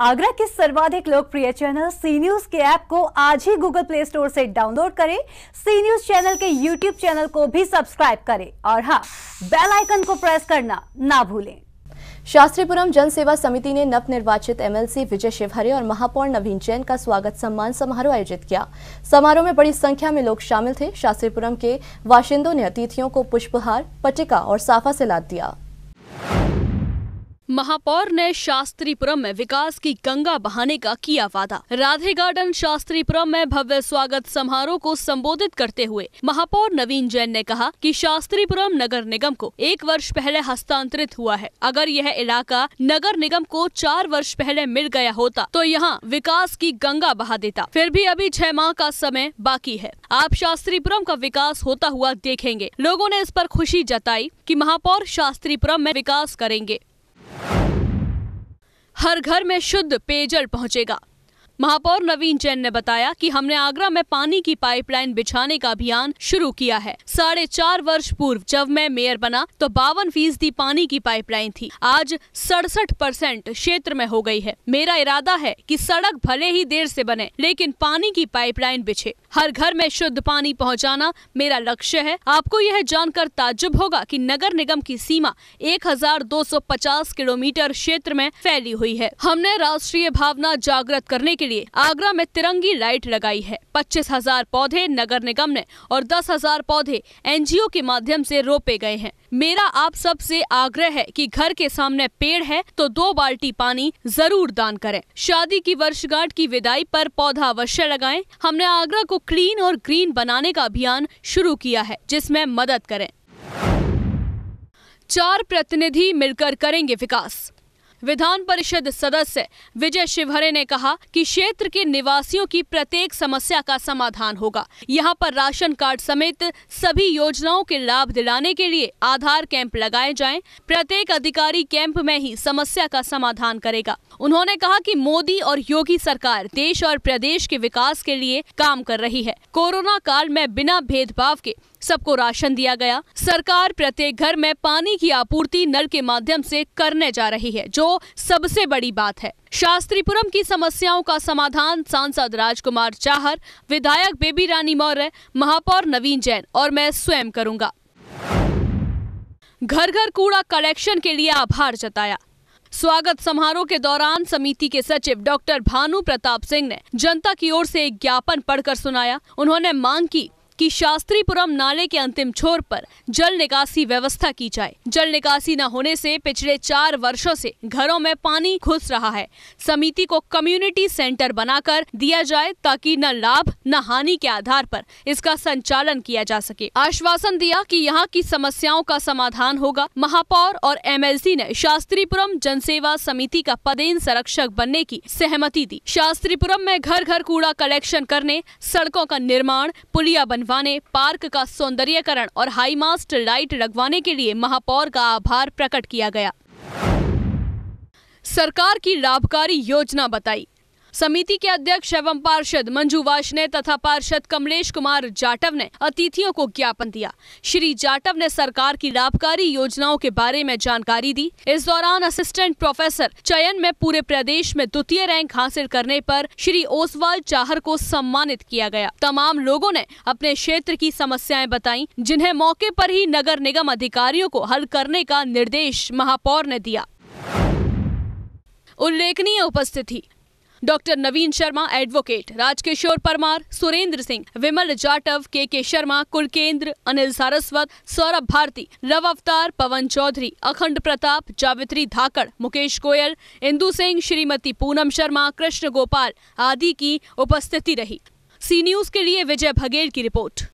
आगरा के सर्वाधिक लोकप्रिय चैनल सी न्यूज के ऐप को आज ही गूगल प्ले स्टोर से डाउनलोड करें सी न्यूज चैनल के यूट्यूब चैनल को भी सब्सक्राइब करें और हाँ बेल आइकन को प्रेस करना ना भूलें शास्त्रीपुरम जन सेवा समिति ने नव निर्वाचित एमएलसी विजय शिवहरे और महापौर नवीन जैन का स्वागत सम्मान समारोह आयोजित किया समारोह में बड़ी संख्या में लोग शामिल थे शास्त्रीपुरम के वाशिंदों ने अतिथियों को पुष्पहार पटिका और साफा से लाद दिया महापौर ने शास्त्रीपुरम में विकास की गंगा बहाने का किया वादा राधे गार्डन शास्त्रीपुरम में भव्य स्वागत समारोह को संबोधित करते हुए महापौर नवीन जैन ने कहा कि शास्त्रीपुरम नगर निगम को एक वर्ष पहले हस्तांतरित हुआ है अगर यह इलाका नगर निगम को चार वर्ष पहले मिल गया होता तो यहाँ विकास की गंगा बहा देता फिर भी अभी छह माह का समय बाकी है आप शास्त्रीपुरम का विकास होता हुआ देखेंगे लोगो ने इस पर खुशी जताई की महापौर शास्त्रीपुरम में विकास करेंगे हर घर में शुद्ध पेयजल पहुंचेगा महापौर नवीन जैन ने बताया कि हमने आगरा में पानी की पाइपलाइन बिछाने का अभियान शुरू किया है साढ़े चार वर्ष पूर्व जब मैं मेयर बना तो बावन फीसदी पानी की पाइपलाइन थी आज सड़सठ परसेंट क्षेत्र में हो गई है मेरा इरादा है कि सड़क भले ही देर से बने लेकिन पानी की पाइपलाइन बिछे हर घर में शुद्ध पानी पहुँचाना मेरा लक्ष्य है आपको यह जानकर ताजुब होगा की नगर निगम की सीमा एक किलोमीटर क्षेत्र में फैली हुई है हमने राष्ट्रीय भावना जागृत करने के लिए आगरा में तिरंगी लाइट लगाई है पच्चीस हजार पौधे नगर निगम ने और दस हजार पौधे एनजीओ के माध्यम से रोपे गए हैं मेरा आप सब से आग्रह है कि घर के सामने पेड़ है तो दो बाल्टी पानी जरूर दान करें शादी की वर्षगांठ की विदाई पर पौधा अवश्य लगाएं हमने आगरा को क्लीन और ग्रीन बनाने का अभियान शुरू किया है जिसमें मदद करें चार प्रतिनिधि मिलकर करेंगे विकास विधान परिषद सदस्य विजय शिवहरे ने कहा कि क्षेत्र के निवासियों की प्रत्येक समस्या का समाधान होगा यहाँ पर राशन कार्ड समेत सभी योजनाओं के लाभ दिलाने के लिए आधार कैंप लगाए जाएं। प्रत्येक अधिकारी कैंप में ही समस्या का समाधान करेगा उन्होंने कहा कि मोदी और योगी सरकार देश और प्रदेश के विकास के लिए काम कर रही है कोरोना काल में बिना भेदभाव के सबको राशन दिया गया सरकार प्रत्येक घर में पानी की आपूर्ति नल के माध्यम से करने जा रही है जो सबसे बड़ी बात है शास्त्रीपुरम की समस्याओं का समाधान सांसद राजकुमार चाहर विधायक बेबी रानी मौर्य महापौर नवीन जैन और मैं स्वयं करूंगा घर घर कूड़ा कलेक्शन के लिए आभार जताया स्वागत समारोह के दौरान समिति के सचिव डॉक्टर भानु प्रताप सिंह ने जनता की ओर से एक ज्ञापन पढ़कर सुनाया उन्होंने मांग की कि शास्त्रीपुरम नाले के अंतिम छोर पर जल निकासी व्यवस्था की जाए जल निकासी न होने से पिछले चार वर्षों से घरों में पानी घुस रहा है समिति को कम्युनिटी सेंटर बनाकर दिया जाए ताकि न लाभ न हानि के आधार पर इसका संचालन किया जा सके आश्वासन दिया कि यहाँ की समस्याओं का समाधान होगा महापौर और एम ने शास्त्रीपुरम जनसेवा समिति का पदेन संरक्षक बनने की सहमति दी शास्त्रीपुरम में घर घर कूड़ा कलेक्शन करने सड़कों का निर्माण पुलिया बन सिल्वाने पार्क का सौंदर्यकरण और हाईमास्ट लाइट लगवाने के लिए महापौर का आभार प्रकट किया गया सरकार की लाभकारी योजना बताई समिति के अध्यक्ष एवं पार्षद मंजू ने तथा पार्षद कमलेश कुमार जाटव ने अतिथियों को ज्ञापन दिया श्री जाटव ने सरकार की लाभकारी योजनाओं के बारे में जानकारी दी इस दौरान असिस्टेंट प्रोफेसर चयन में पूरे प्रदेश में द्वितीय रैंक हासिल करने पर श्री ओसवाल चाहर को सम्मानित किया गया तमाम लोगो ने अपने क्षेत्र की समस्याएं बताई जिन्हें मौके आरोप ही नगर निगम अधिकारियों को हल करने का निर्देश महापौर ने दिया उल्लेखनीय उपस्थिति doctor Naveen Sharma advocate Rajkishore Parmar Surendra Singh Vimal Jatav K K Sharma कुलकेंद्र Anil Saraswat Saurabh Bharti रव अवतार पवन चौधरी अखंड प्रताप जावित्री धाकड़ मुकेश गोयल इंदू सिंह श्रीमती पूनम शर्मा कृष्ण गोपाल आदि की उपस्थिति रही सी न्यूज के लिए विजय भगेल की रिपोर्ट